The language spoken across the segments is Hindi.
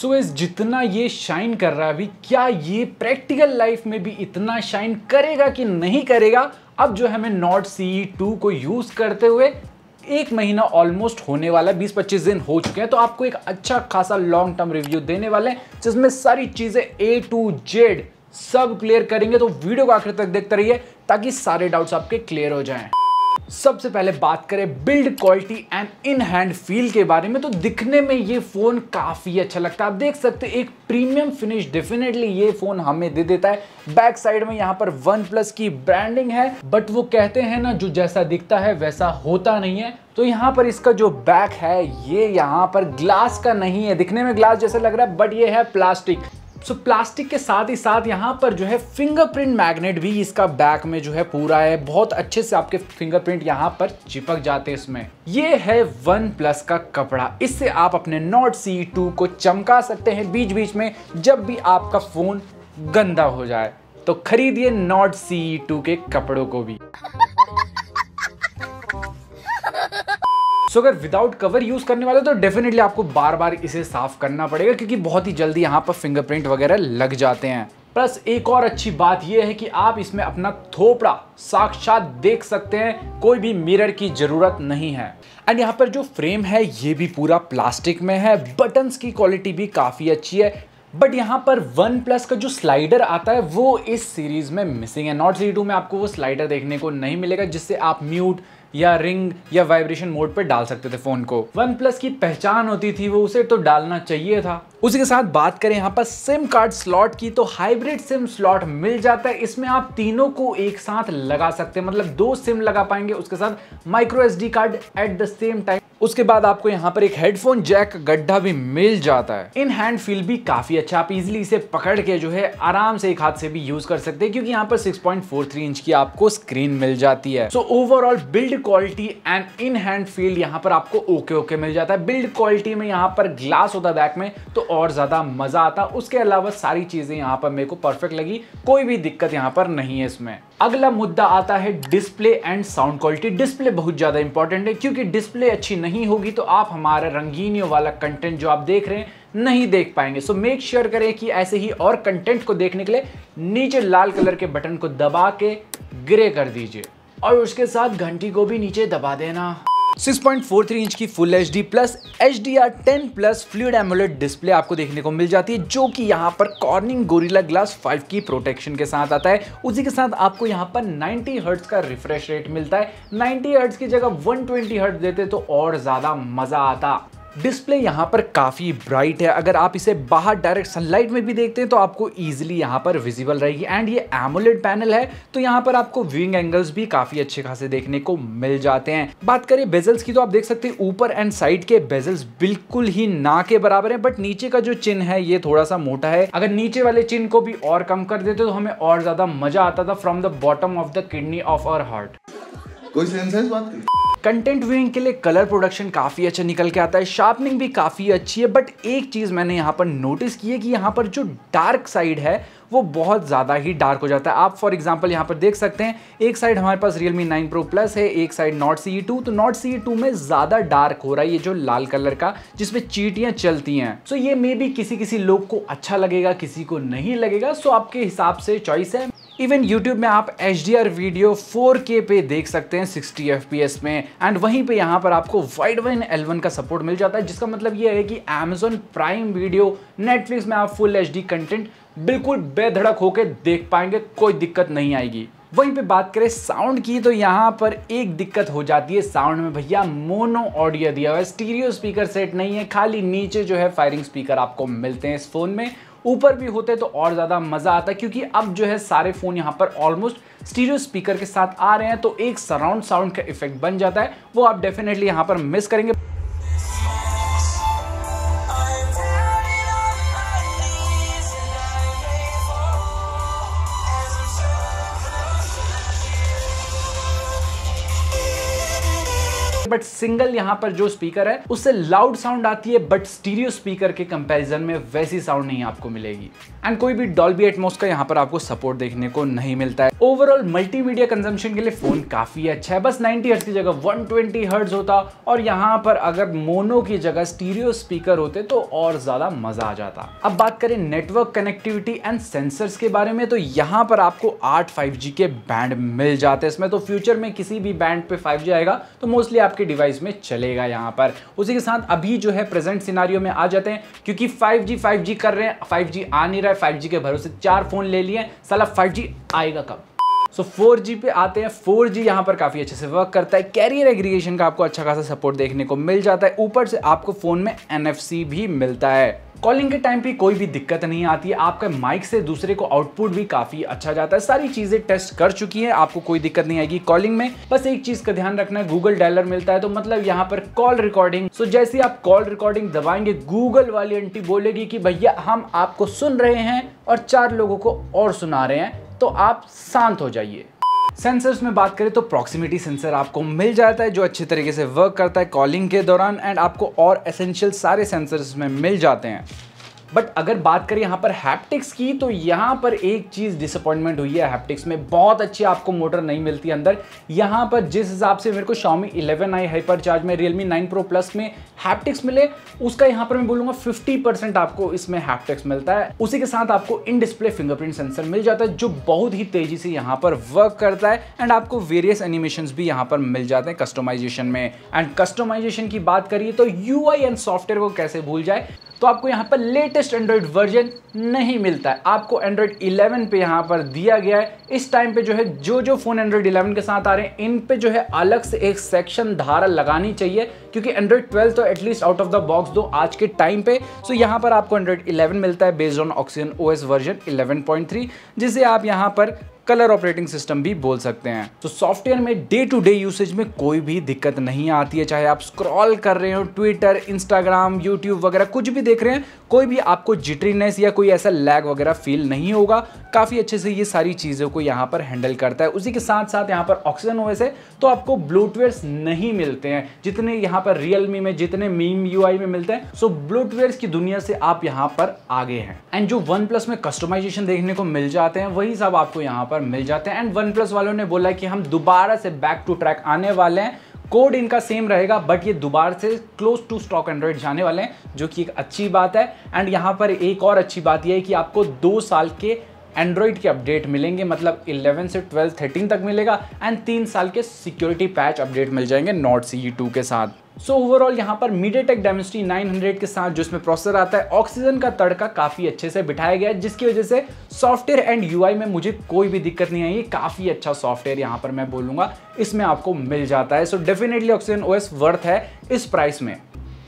सो so, इस जितना ये शाइन कर रहा है अभी क्या ये प्रैक्टिकल लाइफ में भी इतना शाइन करेगा कि नहीं करेगा अब जो हमें नॉट सी टू को यूज़ करते हुए एक महीना ऑलमोस्ट होने वाला है बीस पच्चीस दिन हो चुके हैं तो आपको एक अच्छा खासा लॉन्ग टर्म रिव्यू देने वाले हैं जिसमें सारी चीज़ें ए टू जेड सब क्लियर करेंगे तो वीडियो को आखिर तक देखते रहिए ताकि सारे डाउट्स आपके क्लियर हो जाएं सबसे पहले बात करें build quality and in hand feel के बारे में तो दिखने में ये फ़ोन काफ़ी अच्छा लगता है आप देख सकते हैं एक प्रीमियम फिनिश डेफिनेटली ये फ़ोन हमें दे देता है बैक साइड में यहाँ पर वन प्लस की ब्रांडिंग है बट वो कहते हैं ना जो जैसा दिखता है वैसा होता नहीं है तो यहाँ पर इसका जो बैक है ये यहाँ पर ग्लास का नहीं है दिखने में ग्लास जैसा लग रहा है बट ये है प्लास्टिक सो so, प्लास्टिक के साथ ही साथ यहाँ पर जो है फिंगरप्रिंट मैग्नेट भी इसका बैक में जो है पूरा है बहुत अच्छे से आपके फिंगरप्रिंट यहाँ पर चिपक जाते हैं इसमें ये है वन प्लस का कपड़ा इससे आप अपने नोट सी टू को चमका सकते हैं बीच बीच में जब भी आपका फ़ोन गंदा हो जाए तो खरीदिए नोट सी टू के कपड़ों को भी सो अगर विदाउट कवर यूज करने वाले तो डेफिनेटली आपको बार बार इसे साफ करना पड़ेगा क्योंकि बहुत ही जल्दी यहाँ पर फिंगरप्रिंट वगैरह लग जाते हैं प्लस एक और अच्छी बात यह है कि आप इसमें अपना थोपड़ा साक्षात देख सकते हैं कोई भी मिरर की ज़रूरत नहीं है एंड यहाँ पर जो फ्रेम है ये भी पूरा प्लास्टिक में है बटन्स की क्वालिटी भी काफ़ी अच्छी है बट यहाँ पर वन प्लस का जो स्लाइडर आता है वो इस सीरीज़ में मिसिंग है नॉट सी टू में आपको वो स्लाइडर देखने को नहीं मिलेगा जिससे आप म्यूट या रिंग या वाइब्रेशन मोड पर डाल सकते थे फोन को वन प्लस की पहचान होती थी वो उसे तो डालना चाहिए था उसी के साथ बात करें यहाँ पर सिम कार्ड स्लॉट की तो हाइब्रिड सिम स्लॉट मिल जाता है इसमें आप तीनों को एक साथ लगा सकते हैं मतलब दो सिम लगा पाएंगे उसके साथ micro S card at the same time उसके बाद आपको यहाँ पर एक हेडफोन जैक गड्ढा भी मिल जाता है इन हैंड फील भी काफी अच्छा आप इजिली इसे पकड़ के जो है आराम से एक हाथ से भी यूज कर सकते हैं क्योंकि यहाँ पर 6.43 इंच की आपको स्क्रीन मिल जाती है so overall build quality and in hand feel यहाँ पर आपको ओके ओके मिल जाता है बिल्ड क्वालिटी में यहाँ पर ग्लास होता बैक में तो और ज्यादा मजा आता उसके अलावा सारी चीजें यहाँ पर मेरे को परफेक्ट लगी कोई भी दिक्कत यहाँ पर नहीं है इसमें अगला मुद्दा आता है display and sound quality display बहुत ज़्यादा इंपॉर्टेंट है क्योंकि डिस्प्ले अच्छी नहीं होगी तो आप हमारा रंगीनियों वाला कंटेंट जो आप देख रहे हैं नहीं देख पाएंगे सो मेक श्योर करें कि ऐसे ही और कंटेंट को देखने के लिए नीचे लाल कलर के बटन को दबा के ग्रे कर दीजिए और उसके साथ घंटी को भी नीचे दबा देना 6.43 इंच की full H D plus H D R ten plus fluid AMOLED display आपको देखने को मिल जाती है जो कि यहाँ पर कॉर्निंग गोरिला ग्लास 5 की प्रोटेक्शन के साथ आता है उसी के साथ आपको यहाँ पर 90 हर्ट्स का रिफ्रेश रेट मिलता है 90 हर्ट्स की जगह 120 हर्ट्स देते तो और ज़्यादा मज़ा आता डिस्प्ले यहाँ पर काफ़ी ब्राइट है अगर आप इसे बाहर डायरेक्ट सनलाइट में भी देखते हैं तो आपको ईजिली यहाँ पर विजिबल रहेगी एंड ये एमोलेड पैनल है तो यहाँ पर आपको व्यूइंग एंगल्स भी काफ़ी अच्छे खासे देखने को मिल जाते हैं बात करें बेजल्स की तो आप देख सकते हैं ऊपर एंड साइड के बेजल्स बिल्कुल ही ना के बराबर है बट नीचे का जो चिन्ह है ये थोड़ा सा मोटा है अगर नीचे वाले चिन्ह को भी और कम कर देते तो हमें और ज़्यादा मज़ा आता था from the bottom of the kidney of our heart कोई सेंस है इस बात की कंटेंट व्यूइंग के लिए कलर प्रोडक्शन काफ़ी अच्छा निकल के आता है शार्पनिंग भी काफ़ी अच्छी है बट एक चीज़ मैंने यहाँ पर नोटिस की है कि यहाँ पर जो डार्क साइड है वो बहुत ज़्यादा ही डार्क हो जाता है आप फॉर एग्जाम्पल यहाँ पर देख सकते हैं एक साइड हमारे पास रियलमी नाइन प्रो प्लस है एक साइड नॉट सी टू तो नॉट सी टू में ज़्यादा डार्क हो रहा है ये जो लाल कलर का जिसमें चीटियाँ चलती हैं सो so ये मे भी किसी किसी लोग को अच्छा लगेगा किसी को नहीं लगेगा सो so आपके हिसाब से चॉइस है इवन YouTube में आप एच वीडियो फोर के पे देख सकते हैं 60 FPS में एंड वहीं पे यहाँ पर आपको वाइड वन एल का सपोर्ट मिल जाता है जिसका मतलब ये है कि Amazon प्राइम वीडियो नेटफ्लिक्स में आप फुल एच कंटेंट बिल्कुल बेधड़क होकर देख पाएंगे कोई दिक्कत नहीं आएगी वहीं पे बात करें साउंड की तो यहाँ पर एक दिक्कत हो जाती है साउंड में भैया मोनो ऑडियो दिया हुआ है स्टीरियो स्पीकर सेट नहीं है खाली नीचे जो है फायरिंग स्पीकर आपको मिलते हैं इस फोन में ऊपर भी होते तो और ज़्यादा मज़ा आता क्योंकि अब जो है सारे फ़ोन यहाँ पर ऑलमोस्ट स्टीरियो स्पीकर के साथ आ रहे हैं तो एक सराउंड साउंड का इफेक्ट बन जाता है वो आप डेफिनेटली यहाँ पर मिस करेंगे बट सिंगल यहां पर जो स्पीकर है उससे लाउड साउंड आती है बट स्टीरियो स्पीकर के कंपेरिजन में वैसी साउंड नहीं आपको मिलेगी एंड कोई भी डॉल्बी एटमोस का यहाँ पर आपको सपोर्ट देखने को नहीं मिलता है ओवरऑल मल्टीमीडिया कंजम्पशन के लिए फोन काफी अच्छा है बस 90 हर्ट्ज की जगह 120 हर्ट्ज होता और यहाँ पर अगर मोनो की जगह स्टीरियो स्पीकर होते तो और ज्यादा मजा आ जाता अब बात करें नेटवर्क कनेक्टिविटी एंड सेंसर्स के बारे में तो यहां पर आपको आठ फाइव के बैंड मिल जाते हैं इसमें तो फ्यूचर में किसी भी बैंड पे फाइव आएगा तो मोस्टली आपके आपके डिवाइस में चलेगा यहाँ पर उसी के साथ अभी जो है प्रेजेंट सिनारियों में आ जाते हैं क्योंकि 5G 5G कर रहे हैं 5G आ नहीं रहा है 5G के भरोसे चार फोन ले लिए साला 5G आएगा कब सो so, 4G पे आते हैं 4G जी यहाँ पर काफ़ी अच्छे से वर्क करता है कैरियर एग्रीगेशन का आपको अच्छा खासा सपोर्ट देखने को मिल जाता है ऊपर से आपको फ़ोन में एन भी मिलता है कॉलिंग के टाइम पे कोई भी दिक्कत नहीं आती है आपका माइक से दूसरे को आउटपुट भी काफी अच्छा जाता है सारी चीजें टेस्ट कर चुकी है आपको कोई दिक्कत नहीं आएगी कॉलिंग में बस एक चीज का ध्यान रखना है गूगल डायलर मिलता है तो मतलब यहाँ पर कॉल रिकॉर्डिंग सो जैसे आप कॉल रिकॉर्डिंग दबाएंगे गूगल वाली आंटी बोलेगी कि भैया हम आपको सुन रहे हैं और चार लोगों को और सुना रहे हैं तो आप शांत हो जाइए सेंसर्स में बात करें तो प्रॉक्सिमिटी सेंसर आपको मिल जाता है जो अच्छे तरीके से वर्क करता है कॉलिंग के दौरान एंड आपको और एसेंशियल सारे सेंसर्स में मिल जाते हैं बट अगर बात करें यहाँ पर हैप्टिक्स की तो यहाँ पर एक चीज़ डिसअपॉइंटमेंट हुई है हैप्टिक्स में बहुत अच्छी आपको मोटर नहीं मिलती अंदर यहाँ पर जिस हिसाब से मेरे को Xiaomi eleven i hyper charge में रियलमी नाइन प्रो प्लस में हैप्टिक्स मिले उसका यहाँ पर मैं फिफ्टी परसेंट आपको इसमें हैप्टिक्स मिलता है उसी के साथ आपको इन डिस्प्ले फिंगरप्रिंट सेंसर मिल जाता है जो बहुत ही तेज़ी से यहाँ पर वर्क करता है एंड आपको वेरियस एनिमेशन भी यहाँ पर मिल जाते हैं कस्टमाइजेशन में एंड कस्टमाइजेशन की बात करिए तो यू एंड सॉफ्टवेयर को कैसे भूल जाए तो आपको यहाँ पर लेटेस्ट एंड्रॉयड वर्जन नहीं मिलता है आपको एंड्रॉयड 11 पे यहाँ पर दिया गया है इस टाइम पे जो है जो जो फ़ोन एंड्रॉयड 11 के साथ आ रहे हैं इन पे जो है अलग से एक सेक्शन धारा लगानी चाहिए क्योंकि एंड्रॉयड 12 तो at least out of the box दो आज के टाइम पे सो यहाँ पर आपको एंड्रॉयड इलेवन मिलता है based on Oxygen O version eleven जिसे आप यहाँ पर कलर ऑपरेटिंग सिस्टम भी बोल सकते हैं तो सॉफ्टवेयर में डे टू डे यूसेज में कोई भी दिक्कत नहीं आती है चाहे आप स्क्रॉल कर रहे हो ट्विटर इंस्टाग्राम यूट्यूब वगैरह कुछ भी देख रहे हैं कोई भी आपको जिटरीनेस या कोई ऐसा लैग वगैरह फील नहीं होगा काफ़ी अच्छे से ये सारी चीज़ों को यहाँ पर हैंडल करता है उसी के साथ साथ यहाँ पर ऑक्सीजन ओएस है तो आपको ब्लूटवेयर्स नहीं मिलते हैं जितने यहाँ पर रियलमी में जितने मीम यू में मिलते हैं सो ब्लूटवेयर्स की दुनिया से आप यहाँ पर आगे हैं एंड जो वन प्लस में कस्टमाइजेशन देखने को मिल जाते हैं वही सब आपको यहाँ पर मिल जाते हैं एंड वन प्लस वालों ने बोला कि हम दोबारा से बैक टू ट्रैक आने वाले हैं कोड इनका सेम रहेगा बट ये दोबारा से क्लोज टू स्टॉक एंड्रॉयड जाने वाले हैं जो कि एक अच्छी बात है एंड यहाँ पर एक और अच्छी बात यह है कि आपको दो साल के एंड्रॉयड के अपडेट मिलेंगे मतलब 11 से 12, 13 तक मिलेगा एंड तीन साल के सिक्योरिटी पैच अपडेट मिल जाएंगे नॉट सी टू के साथ सो ओवरऑल यहाँ पर मीडियाटेक डायमेंसिटी 900 के साथ जो इसमें प्रोसेसर आता है ऑक्सीजन का तड़का काफ़ी अच्छे से बिठाया गया है जिसकी वजह से सॉफ्टवेयर एंड यूआई में मुझे कोई भी दिक्कत नहीं आई काफ़ी अच्छा सॉफ्टवेयर यहाँ पर मैं बोलूंगा इसमें आपको मिल जाता है सो डेफिनेटली ऑक्सीजन ओएस वर्थ है इस प्राइस में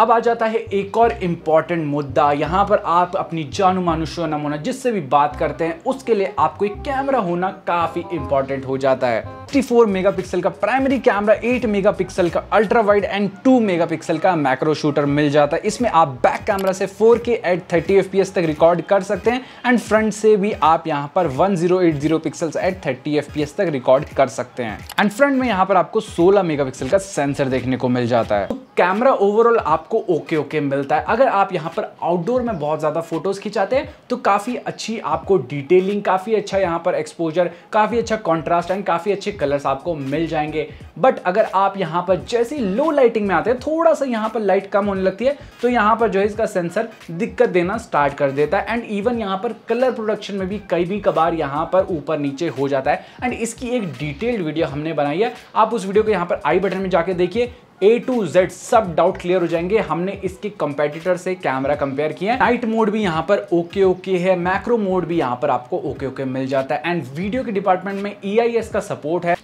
अब आ जाता है एक और इम्पॉर्टेंट मुद्दा यहाँ पर आप अपनी जानु मानू नमोना जिससे भी बात करते हैं उसके लिए आपको एक कैमरा होना काफ़ी इम्पॉर्टेंट हो जाता है 54 मेगापिक्सल का प्राइमरी कैमरा 8 मेगापिक्सल का अल्ट्रा वाइड एंड 2 मेगापिक्सल का मैक्रो शूटर मिल जाता है इसमें आप बैक कैमरा से 4K एट 30 fps तक रिकॉर्ड कर सकते हैं एंड फ्रंट से भी आप यहाँ पर 1080 जीरो एट 30 fps तक रिकॉर्ड कर सकते हैं एंड फ्रंट में यहाँ पर आपको 16 मेगापिक्सल का सेंसर देखने को मिल जाता है कैमरा ओवरऑल आपको ओके ओके मिलता है अगर आप यहाँ पर आउटडोर में बहुत ज़्यादा फोटोज़ खिंचाते हैं तो काफ़ी अच्छी आपको डिटेलिंग काफ़ी अच्छा यहाँ पर एक्सपोजर काफ़ी अच्छा कॉन्ट्रास्ट एंड काफ़ी अच्छे कलर्स आपको मिल जाएंगे बट अगर आप यहाँ पर जैसे लो लाइटिंग में आते हैं थोड़ा सा यहाँ पर लाइट कम होने लगती है तो यहाँ पर जो है इसका सेंसर दिक्कत देना स्टार्ट कर देता है एंड इवन यहाँ पर कलर प्रोडक्शन में भी कई भी कबार यहाँ पर ऊपर नीचे हो जाता है एंड इसकी एक डिटेल्ड वीडियो हमने बनाई है आप उस वीडियो को यहाँ पर आई बटन में जाके देखिए ए टू जेड सब डाउट क्लियर हो जाएंगे हमने इसके कंपेटिटर से कैमरा कंपेयर किया है नाइट मोड भी यहाँ पर ओके ओके है मैक्रो मोड भी यहाँ पर आपको ओके ओके मिल जाता है एंड वीडियो के डिपार्टमेंट में ई e का सपोर्ट है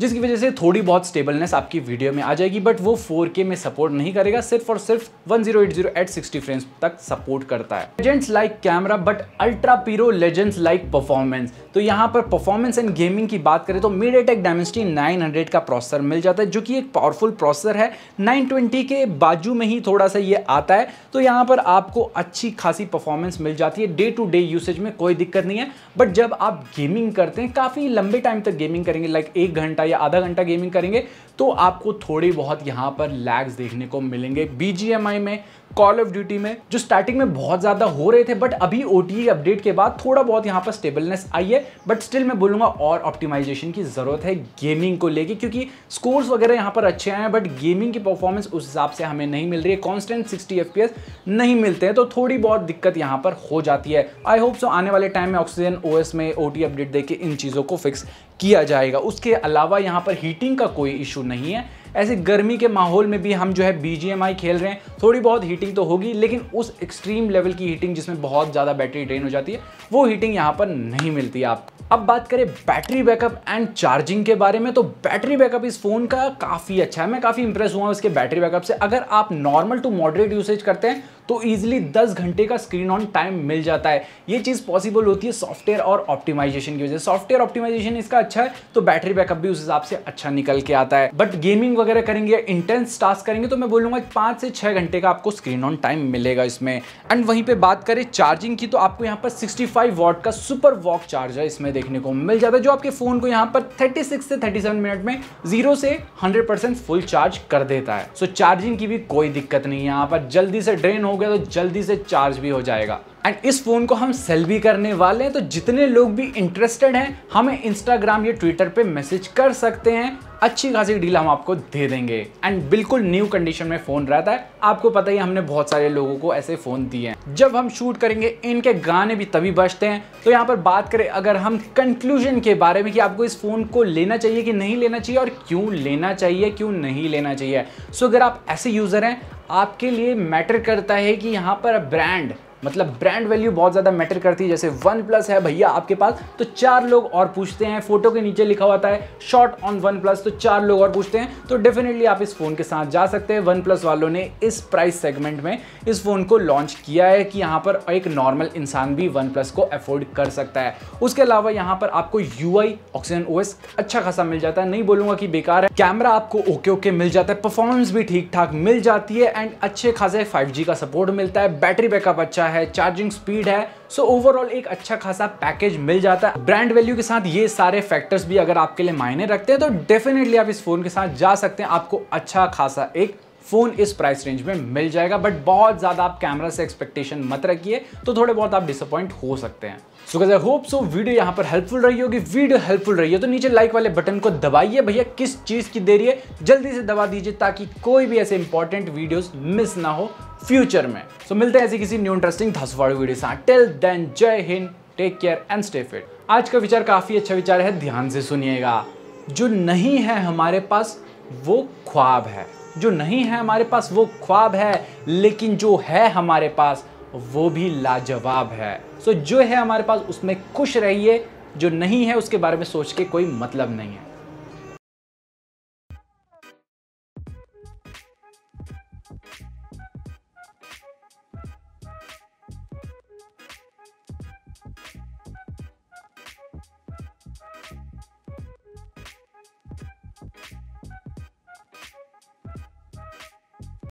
जिसकी वजह से थोड़ी बहुत स्टेबलनेस आपकी वीडियो में आ जाएगी बट वो 4K में सपोर्ट नहीं करेगा सिर्फ और सिर्फ 1080 एट सिक्सटी फ्रेंड्स तक सपोर्ट करता है legends like camera but ultra pro legends like performance तो यहाँ पर परफॉर्मेंस एंड गेमिंग की बात करें तो मीडिया टेक डायमेंसिटी का प्रोसेसर मिल जाता है जो कि एक पावरफुल प्रोसेसर है नाइन के बाजू में ही थोड़ा सा ये आता है तो यहाँ पर आपको अच्छी खासी परफॉर्मेंस मिल जाती है डे टू डे यूसेज में कोई दिक्कत नहीं है बट जब आप गेमिंग करते हैं काफ़ी लंबे टाइम तक गेमिंग करेंगे लाइक एक घंटा घंटा या आधा घंटा गेमिंग करेंगे तो आपको थोड़ी बहुत यहाँ पर लैग्स देखने को मिलेंगे बीजीएमआई में कॉल ऑफ ड्यूटी में जो स्टार्टिंग में बहुत ज़्यादा हो रहे थे बट अभी ओ अपडेट e के बाद थोड़ा बहुत यहाँ पर स्टेबलनेस आई है बट स्टिल मैं बोलूँगा और ऑप्टिमाइजेशन की ज़रूरत है गेमिंग को लेके क्योंकि स्कोर्स वगैरह यहाँ पर अच्छे आए हैं बट गेमिंग की परफॉर्मेंस उस हिसाब से हमें नहीं मिल रही है कॉन्स्टेंट सिक्सटी एफ नहीं मिलते हैं तो थोड़ी बहुत दिक्कत यहाँ पर हो जाती है आई होप सो आने वाले टाइम में ऑक्सीजन ओ में ओ अपडेट दे इन चीज़ों को फिक्स किया जाएगा उसके अलावा यहाँ पर हीटिंग का कोई इशू इशू नहीं है ऐसे गर्मी के माहौल में भी हम जो है बी खेल रहे हैं थोड़ी बहुत हीटिंग तो होगी लेकिन उस एक्सट्रीम लेवल की हीटिंग जिसमें बहुत ज़्यादा बैटरी ड्रेन हो जाती है वो हीटिंग यहाँ पर नहीं मिलती आप अब बात करें बैटरी बैकअप एंड चार्जिंग के बारे में तो बैटरी बैकअप इस फ़ोन का काफ़ी अच्छा है मैं काफ़ी इंप्रेस हुआ हूँ इसके बैटरी बैकअप से अगर आप नॉर्मल टू मॉडरेट यूसेज करते हैं तो ईजिली दस घंटे का स्क्रीन ऑन टाइम मिल जाता है ये चीज़ पॉसिबल होती है सॉफ्टवेयर और ऑप्टिमाइजेशन की वजह से सॉफ्टवेयर ऑप्टिमाइजेशन इसका अच्छा है तो बैटरी बैकअप भी उस हिसाब से अच्छा निकल के आता है बट गेमिंग वगैरह करेंगे इंटेंस टास्क करेंगे तो मैं बोलूँगा पाँच से छः घंटे का आपको स्क्रीन ऑन टाइम मिलेगा इसमें एंड वहीं पर बात करें चार्जिंग की तो आपको यहाँ पर सिक्सटी वॉट का सुपर वॉक चार्जर इसमें देखने को मिल जाता है जो आपके फ़ोन को यहाँ पर थर्टी से थर्टी मिनट में जीरो से हंड्रेड फुल चार्ज कर देता है सो चार्जिंग की भी कोई दिक्कत नहीं है यहाँ पर जल्दी से ड्रेन हो हो गया तो जल्दी से चार्ज भी हो जाएगा एंड इस फ़ोन को हम सेल भी करने वाले हैं तो जितने लोग भी इंटरेस्टेड हैं हमें इंस्टाग्राम या ट्विटर पे मैसेज कर सकते हैं अच्छी खासी डील हम आपको दे देंगे एंड बिल्कुल न्यू कंडीशन में फ़ोन रहता है आपको पता ही हमने बहुत सारे लोगों को ऐसे फ़ोन दिए हैं जब हम शूट करेंगे इनके गाने भी तभी बजते हैं तो यहाँ पर बात करें अगर हम कंक्लूजन के बारे में कि आपको इस फ़ोन को लेना चाहिए कि नहीं लेना चाहिए और क्यों लेना चाहिए क्यों नहीं लेना चाहिए सो अगर आप ऐसे यूज़र हैं आपके लिए मैटर करता है कि यहाँ पर ब्रांड मतलब ब्रांड वैल्यू बहुत ज़्यादा मैटर करती है जैसे वन प्लस है भैया आपके पास तो चार लोग और पूछते हैं फोटो के नीचे लिखा हुआ है शॉर्ट ऑन वन प्लस तो चार लोग और पूछते हैं तो डेफिनेटली आप इस फ़ोन के साथ जा सकते हैं वन प्लस वालों ने इस प्राइस सेगमेंट में इस फ़ोन को लॉन्च किया है कि यहाँ पर एक नॉर्मल इंसान भी वन प्लस को अफोर्ड कर सकता है उसके अलावा यहाँ पर आपको यू आई ऑक्सीजन ओ अच्छा खासा मिल जाता है नहीं बोलूंगा कि बेकार है कैमरा आपको ओके ओके मिल जाता है परफॉर्मेंस भी ठीक ठाक मिल जाती है एंड अच्छे खासे फाइव का सपोर्ट मिलता है बैटरी बैकअप अच्छा है है चार्जिंग स्पीड है सो so ओवरऑल एक अच्छा खासा पैकेज मिल जाता है ब्रांड वैल्यू के साथ ये सारे फैक्टर्स भी अगर आपके लिए मायने रखते हैं तो डेफिनेटली आप इस फोन के साथ जा सकते हैं आपको अच्छा खासा एक फ़ोन इस प्राइस रेंज में मिल जाएगा बट बहुत ज़्यादा आप कैमरा से एक्सपेक्टेशन मत रखिए तो थोड़े बहुत आप डिसअपॉइंट हो सकते हैं सो गज आई होप सो वीडियो यहाँ पर हेल्पफुल रही होगी वीडियो हेल्पफुल रही है तो नीचे लाइक वाले बटन को दबाइए भैया किस चीज़ की देरी है जल्दी से दबा दीजिए ताकि कोई भी ऐसे इंपॉर्टेंट वीडियोस मिस ना हो फ्यूचर में सो so, मिलते हैं ऐसे किसी न्यू इंटरेस्टिंग धसवाड़ी वीडियो से टेल देन जय हिंद take care and stay fit आज का विचार काफ़ी अच्छा विचार है ध्यान से सुनिएगा जो नहीं है हमारे पास वो ख्वाब है जो नहीं है हमारे पास वो ख्वाब है लेकिन जो है हमारे पास वो भी लाजवाब है सो so, जो है हमारे पास उसमें खुश रहिए जो नहीं है उसके बारे में सोच के कोई मतलब नहीं है